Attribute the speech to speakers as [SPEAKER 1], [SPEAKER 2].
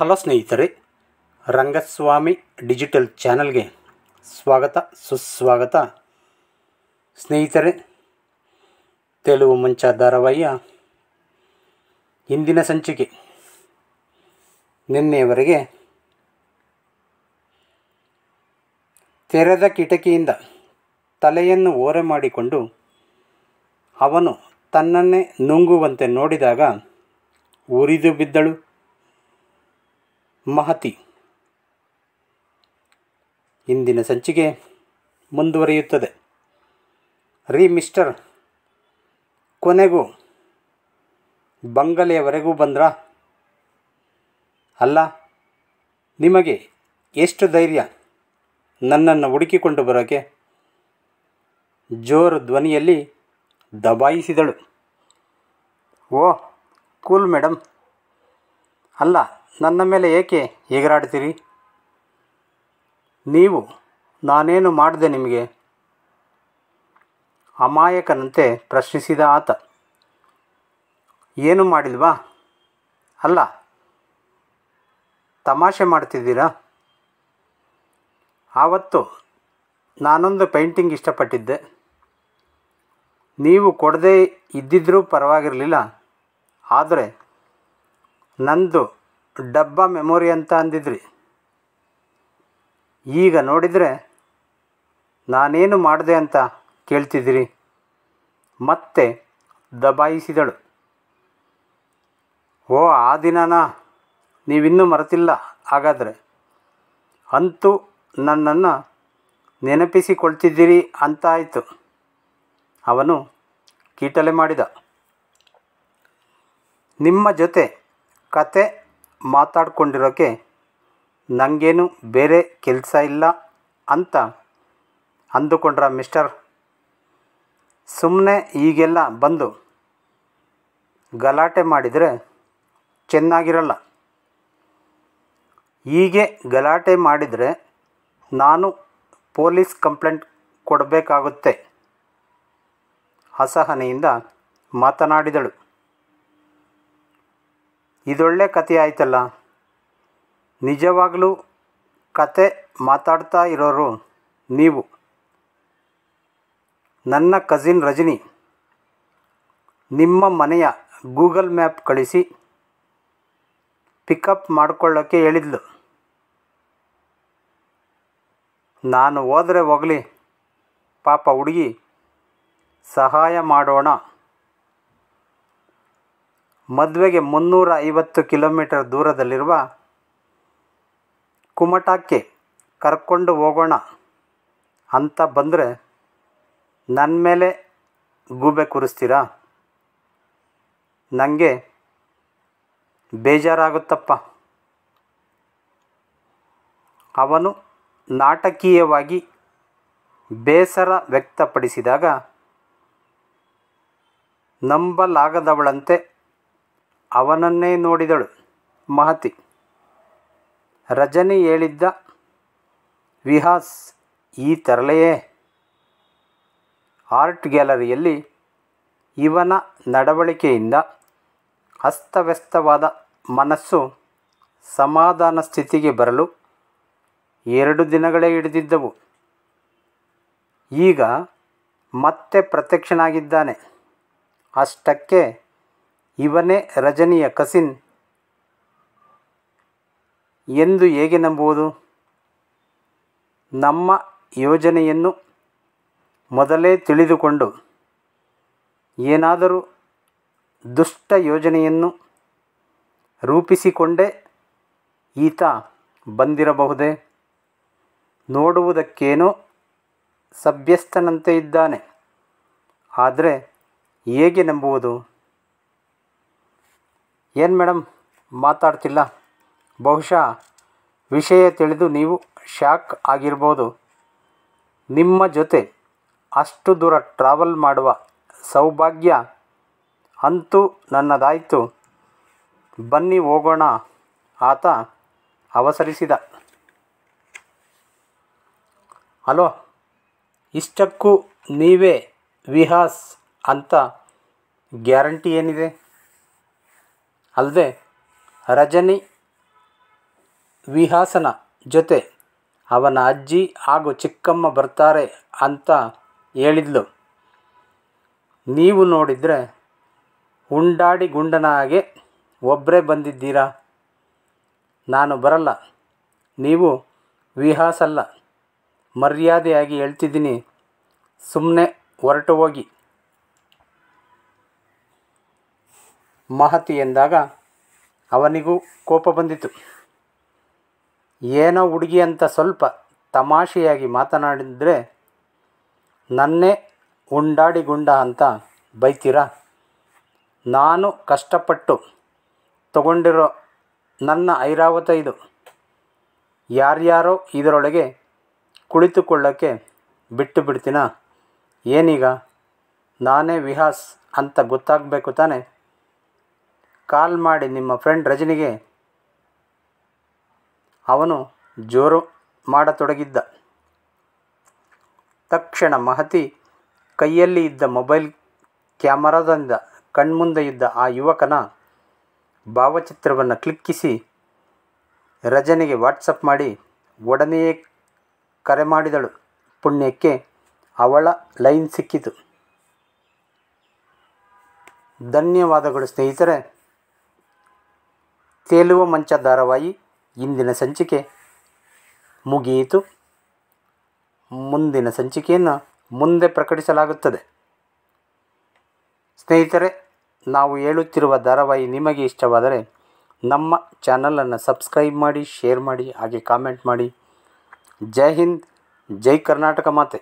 [SPEAKER 1] hello ಸ್ನೇಹಿತರೆ Rangaswamy digital ಚಾನಲ್ಗೆ ಸ್ವಾಗತ ಸುಸ್ವಾಗತ ಸ್ನೇಹಿತರೆ ತೆಲುಗು ಮಂಚ ಧಾರಾವಾಹಿಯ ಇಂದಿನ ಸಂಚಿಕೆ ನಿನ್ನೆಯವರೆಗೆ ತೆರೆದ ಕಿಟಕಿಯಿಂದ ತಲೆಯನ್ನು ಓರೆ ಮಾಡಿಕೊಂಡು ಅವನು ತನ್ನನ್ನೇ ನುಂಗುವಂತೆ ನೋಡಿದಾಗ ಉರಿದು ಬಿದ್ದಳು ಮಹತಿ ಇಂದಿನ ಸಂಚಿಕೆ ಮುಂದುವರಿಯುತ್ತದೆ ರೀ ಮಿಸ್ಟರ್ ಕೊನೆಗೂ ಬಂಗಲೆಯವರೆಗೂ ಬಂದ್ರ ಅಲ್ಲ ನಿಮಗೆ ಎಷ್ಟು ಧೈರ್ಯ ನನ್ನನ್ನು ಹುಡುಕಿಕೊಂಡು ಬರೋಕೆ ಜೋರು ಧ್ವನಿಯಲ್ಲಿ ದಬಾಯಿಸಿದಳು ಓ ಕೂಲ್ ಮೇಡಮ್ ಅಲ್ಲ ನನ್ನ ಮೇಲೆ ಏಕೆ ಹೀಗರಾಡ್ತೀರಿ ನೀವು ನಾನೇನು ಮಾಡಿದೆ ನಿಮಗೆ ಅಮಾಯಕನಂತೆ ಪ್ರಶ್ನಿಸಿದ ಆತ ಏನು ಮಾಡಿಲ್ವಾ ಅಲ್ಲ ತಮಾಷೆ ಮಾಡ್ತಿದ್ದೀರಾ ಆವತ್ತು ನಾನೊಂದು ಪೇಂಟಿಂಗ್ ಇಷ್ಟಪಟ್ಟಿದ್ದೆ ನೀವು ಕೊಡದೇ ಇದ್ದಿದ್ದರೂ ಪರವಾಗಿರಲಿಲ್ಲ ಆದರೆ ನಂದು ಡಬ್ಬ ಮೆಮೊರಿ ಅಂತ ಅಂದಿದ್ರಿ ಈಗ ನೋಡಿದರೆ ನಾನೇನು ಮಾಡಿದೆ ಅಂತ ಕೇಳ್ತಿದ್ದೀರಿ ಮತ್ತೆ ದಬಾಯಿಸಿದಳು ಓ ಆ ದಿನನ ನೀವಿನ್ನೂ ಮರೆತಿಲ್ಲ ಹಾಗಾದರೆ ಅಂತೂ ನನ್ನನ್ನು ನೆನಪಿಸಿಕೊಳ್ತಿದ್ದೀರಿ ಅಂತ ಆಯಿತು ಅವನು ಕೀಟಲೆ ಮಾಡಿದ ನಿಮ್ಮ ಜೊತೆ ಕತೆ ಮಾತಾಡ್ಕೊಂಡಿರೋಕೆ ನನಗೇನು ಬೇರೆ ಕೆಲಸ ಇಲ್ಲ ಅಂತ ಅಂದುಕೊಂಡ್ರ ಮಿಸ್ಟರ್ ಸುಮ್ಮನೆ ಈಗೆಲ್ಲ ಬಂದು ಗಲಾಟೆ ಮಾಡಿದರೆ ಚೆನ್ನಾಗಿರಲ್ಲ ಹೀಗೆ ಗಲಾಟೆ ಮಾಡಿದರೆ ನಾನು ಪೊಲೀಸ್ ಕಂಪ್ಲೇಂಟ್ ಕೊಡಬೇಕಾಗುತ್ತೆ ಅಸಹನೆಯಿಂದ ಮಾತನಾಡಿದಳು ಇದೊಳ್ಳೆ ಕತೆ ಆಯ್ತಲ್ಲ ನಿಜವಾಗಲೂ ಕತೆ ಮಾತಾಡ್ತಾ ಇರೋರು ನೀವು ನನ್ನ ಕಸಿನ್ ರಜನಿ ನಿಮ್ಮ ಮನೆಯ ಗೂಗಲ್ ಮ್ಯಾಪ್ ಕಳಿಸಿ ಪಿಕಪ್ ಮಾಡಿಕೊಳ್ಳೋಕ್ಕೆ ಹೇಳಿದ್ಲು ನಾನು ಹೋದರೆ ಹೋಗಲಿ ಪಾಪ ಹುಡುಗಿ ಸಹಾಯ ಮಾಡೋಣ ಮದುವೆಗೆ ಮುನ್ನೂರ ಐವತ್ತು ಕಿಲೋಮೀಟರ್ ದೂರದಲ್ಲಿರುವ ಕುಮಟಾಕ್ಕೆ ಕರ್ಕೊಂಡು ಹೋಗೋಣ ಅಂತ ಬಂದರೆ ನನ್ನ ಮೇಲೆ ಗೂಬೆ ಕೂರಿಸ್ತೀರಾ ನನಗೆ ಬೇಜಾರಾಗುತ್ತಪ್ಪ ಅವನು ನಾಟಕೀಯವಾಗಿ ಬೇಸರ ವ್ಯಕ್ತಪಡಿಸಿದಾಗ ನಂಬಲಾಗದವಳಂತೆ ಅವನನ್ನೇ ನೋಡಿದಳು ಮಹತಿ ರಜನಿ ಹೇಳಿದ್ದ ವಿಹಾಸ್ ಈ ತರಲೆಯೇ ಆರ್ಟ್ ಗ್ಯಾಲರಿಯಲ್ಲಿ ಇವನ ನಡವಳಿಕೆಯಿಂದ ಅಸ್ತವ್ಯಸ್ತವಾದ ಮನಸ್ಸು ಸಮಾಧಾನ ಸ್ಥಿತಿಗೆ ಬರಲು ಎರಡು ದಿನಗಳೇ ಹಿಡಿದಿದ್ದವು ಈಗ ಮತ್ತೆ ಪ್ರತ್ಯಕ್ಷನಾಗಿದ್ದಾನೆ ಅಷ್ಟಕ್ಕೆ ಇವನೇ ರಜನಿಯ ಕಸಿನ್ ಎಂದು ಹೇಗೆ ನಂಬುವುದು ನಮ್ಮ ಯೋಜನೆಯನ್ನು ಮೊದಲೇ ತಿಳಿದುಕೊಂಡು ಏನಾದರೂ ದುಷ್ಟ ಯೋಜನೆಯನ್ನು ರೂಪಿಸಿಕೊಂಡೇ ಈತ ಬಂದಿರಬಹುದೇ ನೋಡುವುದಕ್ಕೇನೋ ಸಭ್ಯಸ್ಥನಂತೆ ಇದ್ದಾನೆ ಆದರೆ ಹೇಗೆ ನಂಬುವುದು ಏನು ಮೇಡಮ್ ಮಾತಾಡ್ತಿಲ್ಲ ಬಹುಶಃ ವಿಷಯ ತಿಳಿದು ನೀವು ಶಾಕ್ ಆಗಿರ್ಬೋದು ನಿಮ್ಮ ಜೊತೆ ಅಷ್ಟು ದೂರ ಟ್ರಾವೆಲ್ ಮಾಡುವ ಸೌಭಾಗ್ಯ ಅಂತೂ ನನ್ನದಾಯಿತು ಬನ್ನಿ ಹೋಗೋಣ ಆತ ಅವಸರಿಸಿದ ಹಲೋ ಇಷ್ಟಕ್ಕೂ ನೀವೇ ವಿಹಾಸ್ ಅಂತ ಗ್ಯಾರಂಟಿ ಏನಿದೆ ಅಲ್ಲದೆ ರಜನಿ ವಿಹಾಸನ ಜೊತೆ ಅವನ ಅಜ್ಜಿ ಹಾಗೂ ಚಿಕ್ಕಮ್ಮ ಬರ್ತಾರೆ ಅಂತ ಹೇಳಿದ್ಲು ನೀವು ನೋಡಿದರೆ ಉಂಡಾಡಿ ಗುಂಡನ ಹಾಗೆ ಒಬ್ಬರೇ ಬಂದಿದ್ದೀರಾ ನಾನು ಬರಲ್ಲ ನೀವು ವಿಹಾಸಲ್ಲ ಮರ್ಯಾದೆಯಾಗಿ ಹೇಳ್ತಿದ್ದೀನಿ ಸುಮ್ಮನೆ ಹೊರಟು ಹೋಗಿ ಮಹತಿ ಎಂದಾಗ ಅವನಿಗೂ ಕೋಪ ಬಂದಿತು ಏನೋ ಹುಡುಗಿ ಅಂತ ಸ್ವಲ್ಪ ತಮಾಷೆಯಾಗಿ ಮಾತನಾಡಿದರೆ ನನ್ನೇ ಉಂಡಾಡಿ ಗುಂಡ ಅಂತ ಬೈತೀರ ನಾನು ಕಷ್ಟಪಟ್ಟು ತಗೊಂಡಿರೋ ನನ್ನ ಐರಾವತ ಇದು ಯಾರ್ಯಾರೋ ಇದರೊಳಗೆ ಕುಳಿತುಕೊಳ್ಳೋಕ್ಕೆ ಬಿಟ್ಟು ಬಿಡ್ತೀನ ಏನೀಗ ನಾನೇ ವಿಹಾಸ್ ಅಂತ ಗೊತ್ತಾಗಬೇಕು ತಾನೇ ಕಾಲ್ ಮಾಡಿ ನಿಮ್ಮ ಫ್ರೆಂಡ್ ರಜನಿಗೆ ಅವನು ಜೋರು ಮಾಡತೊಡಗಿದ್ದ ತಕ್ಷಣ ಮಹತಿ ಕೈಯಲ್ಲಿ ಇದ್ದ ಮೊಬೈಲ್ ಕ್ಯಾಮರಾದಿಂದ ಕಣ್ಮುಂದೆ ಇದ್ದ ಆ ಯುವಕನ ಭಾವಚಿತ್ರವನ್ನು ಕ್ಲಿಕ್ಕಿಸಿ ರಜನಿಗೆ ವಾಟ್ಸಪ್ ಮಾಡಿ ಒಡನೆಯೇ ಕರೆ ಮಾಡಿದಳು ಪುಣ್ಯಕ್ಕೆ ಅವಳ ಲೈನ್ ಸಿಕ್ಕಿತು ಧನ್ಯವಾದಗಳು ಸ್ನೇಹಿತರೆ ತೇಲುವ ಮಂಚ ಧಾರಾವಾಹಿ ಇಂದಿನ ಸಂಚಿಕೆ ಮುಗಿಯಿತು ಮುಂದಿನ ಸಂಚಿಕೆಯನ್ನು ಮುಂದೆ ಪ್ರಕಟಿಸಲಾಗುತ್ತದೆ ಸ್ನೇಹಿತರೆ ನಾವು ಹೇಳುತ್ತಿರುವ ಧಾರಾವಾಹಿ ನಿಮಗೆ ಇಷ್ಟವಾದರೆ ನಮ್ಮ ಚಾನಲನ್ನು ಸಬ್ಸ್ಕ್ರೈಬ್ ಮಾಡಿ ಶೇರ್ ಮಾಡಿ ಹಾಗೆ ಕಾಮೆಂಟ್ ಮಾಡಿ ಜೈ ಹಿಂದ್ ಜೈ ಕರ್ನಾಟಕ ಮಾತೆ